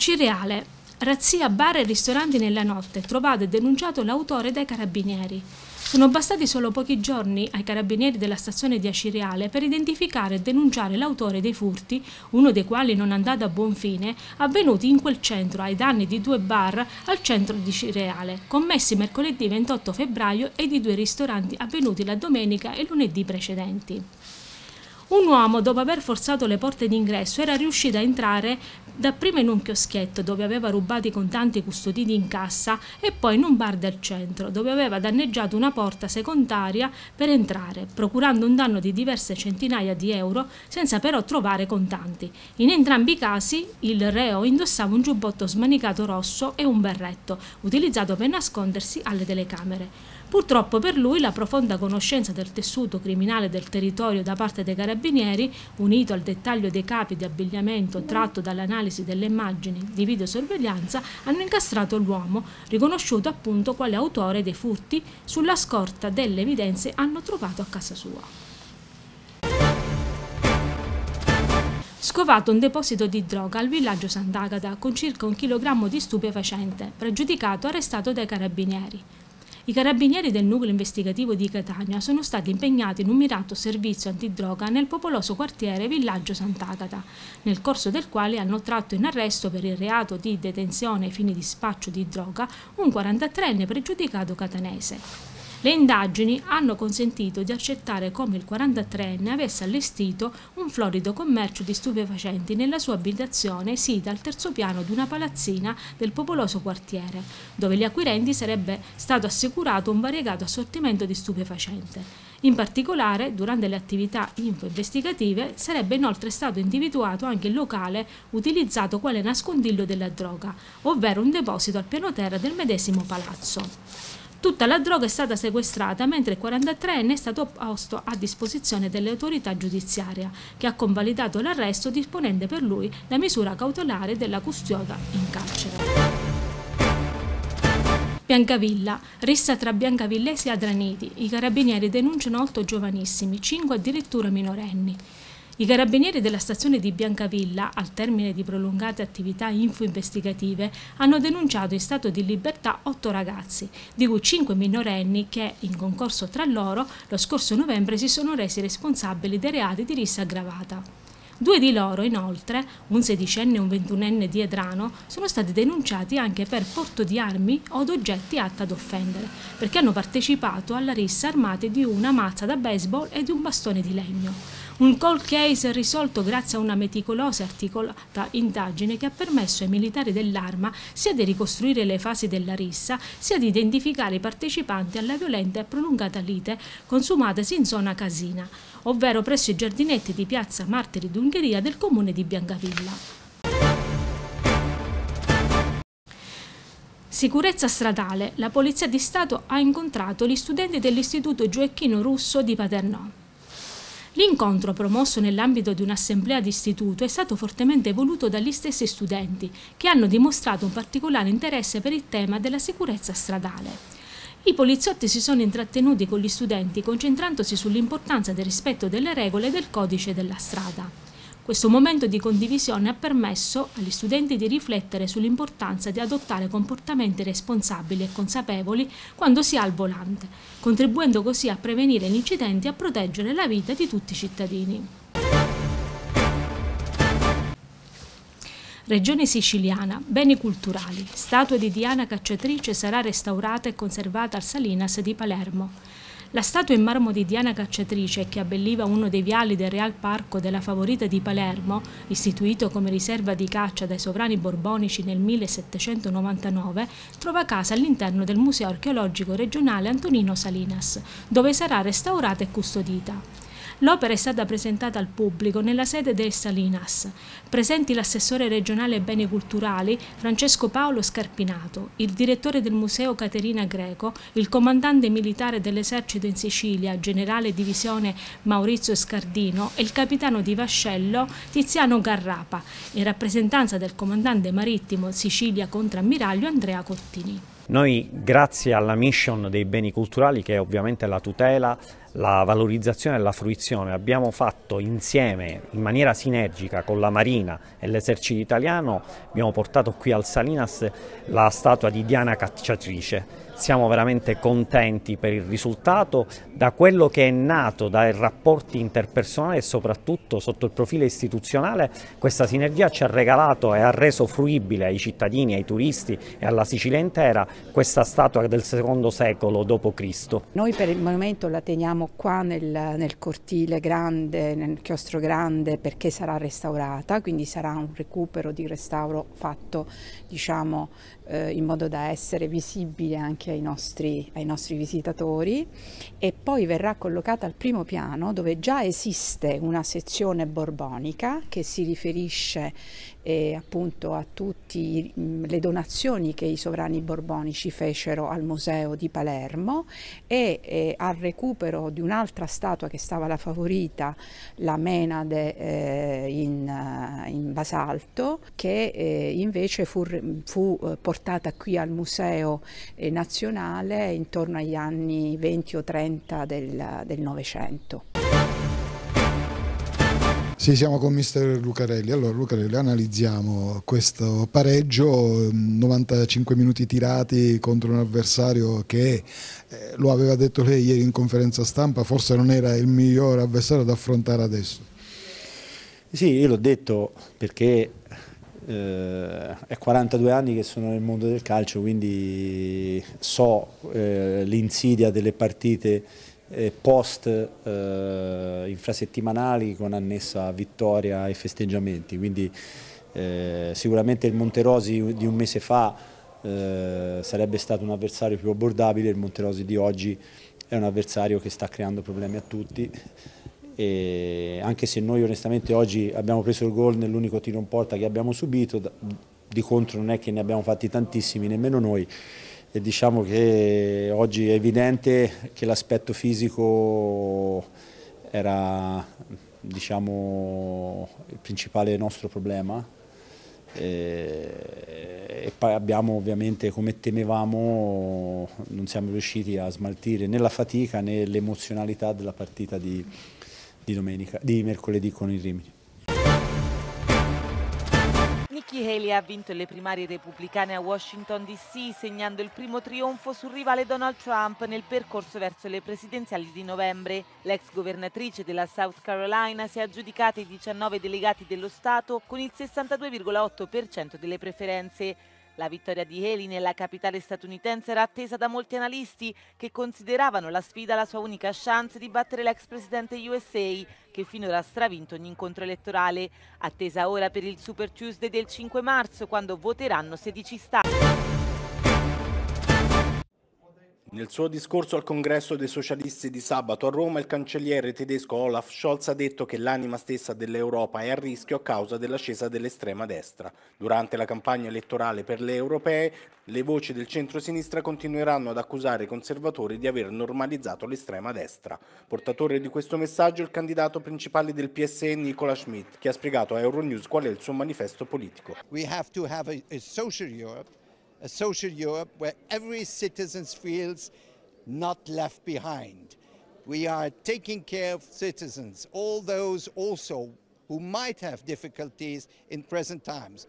Cireale. Razzia bar e ristoranti nella notte, trovato e denunciato l'autore dai carabinieri. Sono bastati solo pochi giorni ai carabinieri della stazione di Acireale per identificare e denunciare l'autore dei furti, uno dei quali non è andato a buon fine, avvenuti in quel centro ai danni di due bar al centro di Cireale, commessi mercoledì 28 febbraio e di due ristoranti avvenuti la domenica e lunedì precedenti. Un uomo, dopo aver forzato le porte d'ingresso, era riuscito a entrare dapprima in un chioschetto dove aveva rubato i contanti custoditi in cassa e poi in un bar del centro dove aveva danneggiato una porta secondaria per entrare, procurando un danno di diverse centinaia di euro senza però trovare contanti. In entrambi i casi il reo indossava un giubbotto smanicato rosso e un berretto, utilizzato per nascondersi alle telecamere. Purtroppo per lui la profonda conoscenza del tessuto criminale del territorio da parte dei carabinieri, unito al dettaglio dei capi di abbigliamento tratto dall'analisi delle immagini di videosorveglianza, hanno incastrato l'uomo, riconosciuto appunto quale autore dei furti, sulla scorta delle evidenze hanno trovato a casa sua. scovato un deposito di droga al villaggio Sant'Agata con circa un chilogrammo di stupefacente, pregiudicato arrestato dai carabinieri. I carabinieri del nucleo investigativo di Catania sono stati impegnati in un mirato servizio antidroga nel popoloso quartiere Villaggio Sant'Agata, nel corso del quale hanno tratto in arresto per il reato di detenzione ai fini di spaccio di droga un 43enne pregiudicato catanese. Le indagini hanno consentito di accettare come il 43enne avesse allestito un florido commercio di stupefacenti nella sua abitazione sita al terzo piano di una palazzina del popoloso quartiere, dove agli acquirenti sarebbe stato assicurato un variegato assortimento di stupefacente. In particolare, durante le attività info-investigative sarebbe inoltre stato individuato anche il locale utilizzato quale nascondiglio della droga, ovvero un deposito al piano terra del medesimo palazzo. Tutta la droga è stata sequestrata mentre il 43enne è stato posto a disposizione dell'autorità giudiziaria che ha convalidato l'arresto disponendo per lui la misura cautelare della custodia in carcere. Biancavilla, rissa tra biancavillesi e adraniti. I carabinieri denunciano otto giovanissimi, cinque addirittura minorenni. I carabinieri della stazione di Biancavilla, al termine di prolungate attività info-investigative, hanno denunciato in stato di libertà otto ragazzi, di cui cinque minorenni che, in concorso tra loro, lo scorso novembre si sono resi responsabili dei reati di rissa aggravata. Due di loro, inoltre, un sedicenne e un ventunenne di Edrano, sono stati denunciati anche per porto di armi o di oggetti atti ad offendere, perché hanno partecipato alla rissa armate di una mazza da baseball e di un bastone di legno. Un cold case risolto grazie a una meticolosa e articolata indagine che ha permesso ai militari dell'arma sia di ricostruire le fasi della rissa, sia di identificare i partecipanti alla violenta e prolungata lite consumatasi in zona Casina, ovvero presso i giardinetti di piazza Martiri d'Ungheria del comune di Biancavilla. Sicurezza stradale. La Polizia di Stato ha incontrato gli studenti dell'Istituto Gioecchino Russo di Paternò. L'incontro promosso nell'ambito di un'assemblea d'istituto è stato fortemente voluto dagli stessi studenti, che hanno dimostrato un particolare interesse per il tema della sicurezza stradale. I poliziotti si sono intrattenuti con gli studenti concentrandosi sull'importanza del rispetto delle regole del codice della strada. Questo momento di condivisione ha permesso agli studenti di riflettere sull'importanza di adottare comportamenti responsabili e consapevoli quando si ha al volante, contribuendo così a prevenire gli incidenti e a proteggere la vita di tutti i cittadini. Regione siciliana, beni culturali. Statua di Diana Cacciatrice sarà restaurata e conservata al Salinas di Palermo. La statua in marmo di Diana Cacciatrice, che abbelliva uno dei viali del Real Parco della Favorita di Palermo, istituito come riserva di caccia dai sovrani borbonici nel 1799, trova casa all'interno del Museo archeologico regionale Antonino Salinas, dove sarà restaurata e custodita. L'opera è stata presentata al pubblico nella sede del Salinas, presenti l'assessore regionale beni culturali Francesco Paolo Scarpinato, il direttore del museo Caterina Greco, il comandante militare dell'esercito in Sicilia, generale divisione Maurizio Scardino e il capitano di vascello Tiziano Garrapa, in rappresentanza del comandante marittimo Sicilia contrammiraglio Andrea Cottini. Noi grazie alla mission dei beni culturali che è ovviamente la tutela, la valorizzazione e la fruizione abbiamo fatto insieme in maniera sinergica con la Marina e l'esercito italiano, abbiamo portato qui al Salinas la statua di Diana Cacciatrice. Siamo veramente contenti per il risultato, da quello che è nato dai rapporti interpersonali e soprattutto sotto il profilo istituzionale, questa sinergia ci ha regalato e ha reso fruibile ai cittadini, ai turisti e alla Sicilia intera questa statua del secondo secolo d.C. Noi per il momento la teniamo siamo qua nel, nel cortile grande, nel chiostro grande perché sarà restaurata, quindi sarà un recupero di restauro fatto diciamo, eh, in modo da essere visibile anche ai nostri, ai nostri visitatori e poi verrà collocata al primo piano dove già esiste una sezione borbonica che si riferisce e appunto a tutte le donazioni che i sovrani borbonici fecero al museo di Palermo e, e al recupero di un'altra statua che stava la favorita, la Menade eh, in, eh, in, basalto, che eh, invece fu, fu, eh, portata qui al Museo eh, Nazionale intorno agli anni 20 o 30 del Novecento. Sì, siamo con mister Lucarelli. Allora Lucarelli, analizziamo questo pareggio, 95 mm, minuti tirati contro un avversario che, eh, lo aveva detto lei ieri in conferenza stampa, forse non era il miglior avversario da affrontare adesso. Sì, io l'ho detto perché eh, è 42 anni che sono nel mondo del calcio, quindi so eh, l'insidia delle partite eh, post eh, infrasettimanali con annessa vittoria e festeggiamenti, quindi eh, sicuramente il Monterosi di un mese fa eh, sarebbe stato un avversario più abbordabile, il Monterosi di oggi è un avversario che sta creando problemi a tutti e anche se noi onestamente oggi abbiamo preso il gol nell'unico tiro in porta che abbiamo subito, di contro non è che ne abbiamo fatti tantissimi, nemmeno noi, e diciamo che oggi è evidente che l'aspetto fisico era diciamo, il principale nostro problema e poi abbiamo ovviamente come temevamo non siamo riusciti a smaltire né la fatica né l'emozionalità della partita di, di, domenica, di mercoledì con il Rimini. Nikki Haley ha vinto le primarie repubblicane a Washington DC, segnando il primo trionfo sul rivale Donald Trump nel percorso verso le presidenziali di novembre. L'ex governatrice della South Carolina si è aggiudicata i 19 delegati dello Stato con il 62,8% delle preferenze. La vittoria di Haley nella capitale statunitense era attesa da molti analisti che consideravano la sfida la sua unica chance di battere l'ex presidente USA, che finora ha stravinto ogni incontro elettorale, attesa ora per il Super Tuesday del 5 marzo, quando voteranno 16 stati. Nel suo discorso al congresso dei socialisti di sabato a Roma, il cancelliere tedesco Olaf Scholz ha detto che l'anima stessa dell'Europa è a rischio a causa dell'ascesa dell'estrema destra. Durante la campagna elettorale per le europee, le voci del centro-sinistra continueranno ad accusare i conservatori di aver normalizzato l'estrema destra. Portatore di questo messaggio è il candidato principale del PSE Nicola Schmidt, che ha spiegato a Euronews qual è il suo manifesto politico. We have to have a, a a social Europe where every citizen feels not left behind. We are taking care of citizens, all those also who might have difficulties in present times,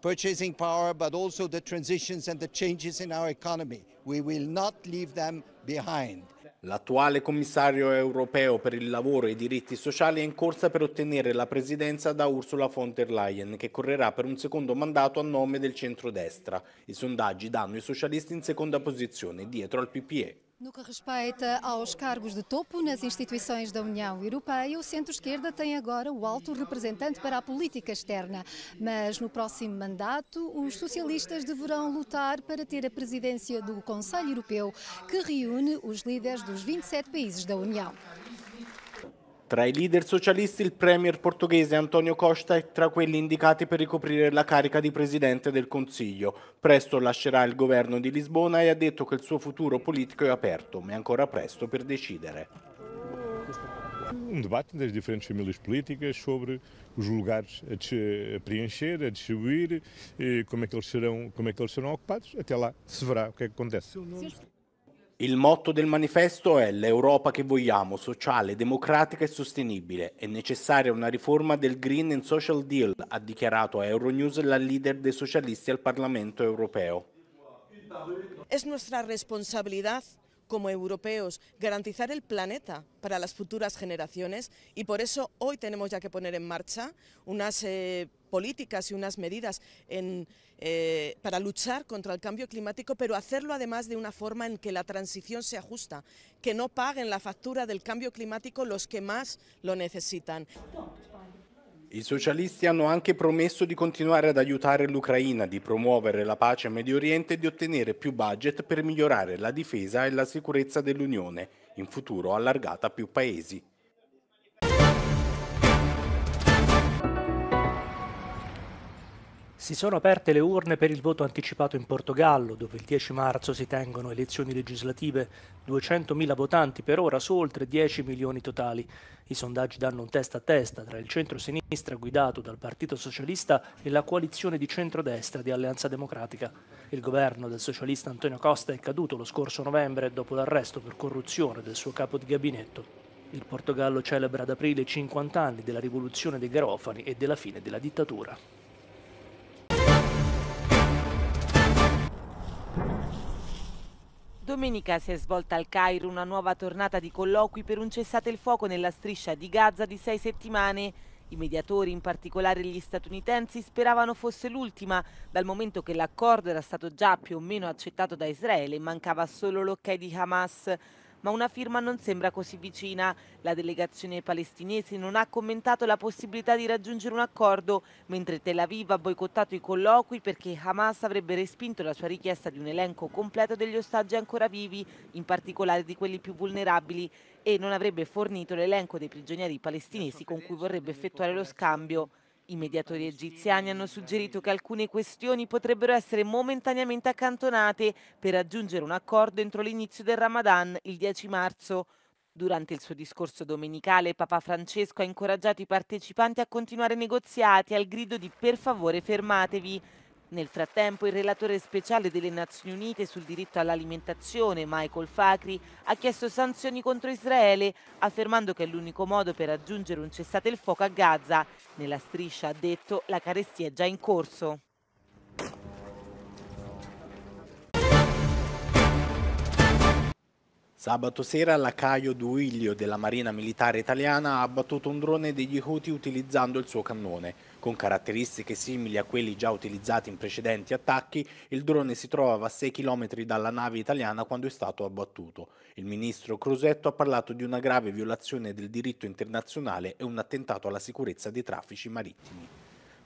purchasing power, but also the transitions and the changes in our economy. We will not leave them behind. L'attuale commissario europeo per il lavoro e i diritti sociali è in corsa per ottenere la presidenza da Ursula von der Leyen, che correrà per un secondo mandato a nome del centrodestra. I sondaggi danno i socialisti in seconda posizione, dietro al PPE. No que respeita aos cargos de topo nas instituições da União Europeia, o centro-esquerda tem agora o alto representante para a política externa. Mas no próximo mandato, os socialistas deverão lutar para ter a presidência do Conselho Europeu, que reúne os líderes dos 27 países da União. Tra i leader socialisti il premier portoghese Antonio Costa è tra quelli indicati per ricoprire la carica di presidente del Consiglio. Presto lascerà il governo di Lisbona e ha detto che il suo futuro politico è aperto, ma è ancora presto per decidere. Un dibattito das diferentes famílias políticas sobre os lugares a, preencher, a distribuir, come é, que eles serão, como é que eles serão ocupados. Até lá se verá o que é que acontece. Il motto del manifesto è l'Europa che vogliamo, sociale, democratica e sostenibile. È necessaria una riforma del Green and Social Deal, ha dichiarato a Euronews la leader dei socialisti al Parlamento europeo. È nostra responsabilità como europeos, garantizar el planeta para las futuras generaciones y por eso hoy tenemos ya que poner en marcha unas eh, políticas y unas medidas eh, para luchar contra el cambio climático, pero hacerlo además de una forma en que la transición sea justa, que no paguen la factura del cambio climático los que más lo necesitan. I socialisti hanno anche promesso di continuare ad aiutare l'Ucraina, di promuovere la pace in Medio Oriente e di ottenere più budget per migliorare la difesa e la sicurezza dell'Unione, in futuro allargata a più paesi. Si sono aperte le urne per il voto anticipato in Portogallo, dove il 10 marzo si tengono elezioni legislative, 200.000 votanti per ora su oltre 10 milioni totali. I sondaggi danno un testa a testa tra il centro-sinistra guidato dal Partito Socialista e la coalizione di centrodestra di Alleanza Democratica. Il governo del socialista Antonio Costa è caduto lo scorso novembre dopo l'arresto per corruzione del suo capo di gabinetto. Il Portogallo celebra ad aprile 50 anni della rivoluzione dei garofani e della fine della dittatura. Domenica si è svolta al Cairo una nuova tornata di colloqui per un cessate il fuoco nella striscia di Gaza di sei settimane. I mediatori, in particolare gli statunitensi, speravano fosse l'ultima, dal momento che l'accordo era stato già più o meno accettato da Israele e mancava solo l'ok di Hamas ma una firma non sembra così vicina. La delegazione palestinese non ha commentato la possibilità di raggiungere un accordo, mentre Tel Aviv ha boicottato i colloqui perché Hamas avrebbe respinto la sua richiesta di un elenco completo degli ostaggi ancora vivi, in particolare di quelli più vulnerabili, e non avrebbe fornito l'elenco dei prigionieri palestinesi con cui vorrebbe effettuare lo scambio. I mediatori egiziani hanno suggerito che alcune questioni potrebbero essere momentaneamente accantonate per raggiungere un accordo entro l'inizio del Ramadan, il 10 marzo. Durante il suo discorso domenicale, Papa Francesco ha incoraggiato i partecipanti a continuare negoziati al grido di per favore fermatevi. Nel frattempo il relatore speciale delle Nazioni Unite sul diritto all'alimentazione, Michael Fakri, ha chiesto sanzioni contro Israele, affermando che è l'unico modo per raggiungere un cessate il fuoco a Gaza. Nella striscia, ha detto, la carestia è già in corso. Sabato sera l'Acaio Duilio della Marina Militare Italiana ha abbattuto un drone degli Houthi utilizzando il suo cannone. Con caratteristiche simili a quelli già utilizzati in precedenti attacchi, il drone si trovava a 6 km dalla nave italiana quando è stato abbattuto. Il ministro Crosetto ha parlato di una grave violazione del diritto internazionale e un attentato alla sicurezza dei traffici marittimi.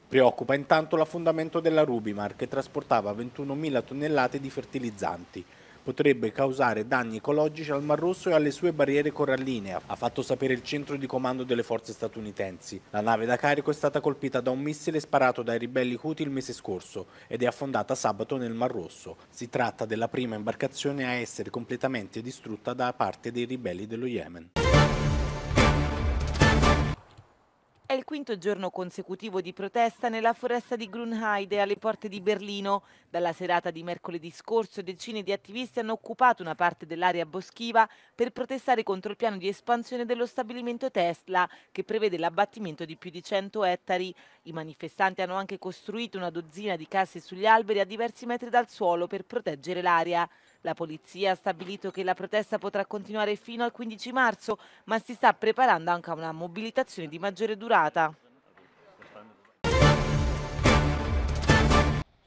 Preoccupa intanto l'affondamento della Rubimar che trasportava 21.000 tonnellate di fertilizzanti potrebbe causare danni ecologici al Mar Rosso e alle sue barriere coralline, ha fatto sapere il centro di comando delle forze statunitensi. La nave da carico è stata colpita da un missile sparato dai ribelli Houthi il mese scorso ed è affondata sabato nel Mar Rosso. Si tratta della prima imbarcazione a essere completamente distrutta da parte dei ribelli dello Yemen. È il quinto giorno consecutivo di protesta nella foresta di Grunheide alle porte di Berlino. Dalla serata di mercoledì scorso decine di attivisti hanno occupato una parte dell'area boschiva per protestare contro il piano di espansione dello stabilimento Tesla che prevede l'abbattimento di più di 100 ettari. I manifestanti hanno anche costruito una dozzina di casse sugli alberi a diversi metri dal suolo per proteggere l'area. La polizia ha stabilito che la protesta potrà continuare fino al 15 marzo, ma si sta preparando anche a una mobilitazione di maggiore durata.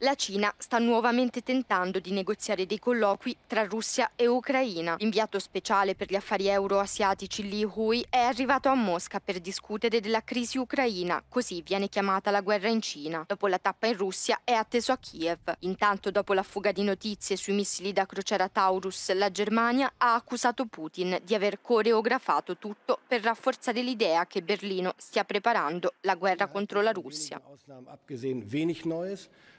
La Cina sta nuovamente tentando di negoziare dei colloqui tra Russia e Ucraina. L'inviato speciale per gli affari euroasiatici Li Hui è arrivato a Mosca per discutere della crisi ucraina, così viene chiamata la guerra in Cina. Dopo la tappa in Russia è atteso a Kiev. Intanto, dopo la fuga di notizie sui missili da crociera Taurus, la Germania ha accusato Putin di aver coreografato tutto per rafforzare l'idea che Berlino stia preparando la guerra contro la Russia.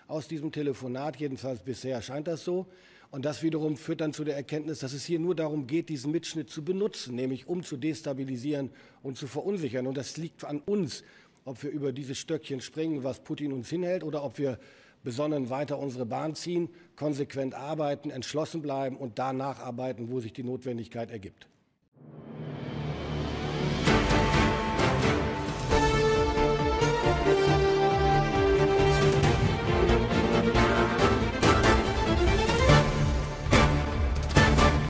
aus diesem Telefonat, jedenfalls bisher scheint das so. Und das wiederum führt dann zu der Erkenntnis, dass es hier nur darum geht, diesen Mitschnitt zu benutzen, nämlich um zu destabilisieren und zu verunsichern. Und das liegt an uns, ob wir über dieses Stöckchen springen, was Putin uns hinhält, oder ob wir besonnen weiter unsere Bahn ziehen, konsequent arbeiten, entschlossen bleiben und danach arbeiten, wo sich die Notwendigkeit ergibt.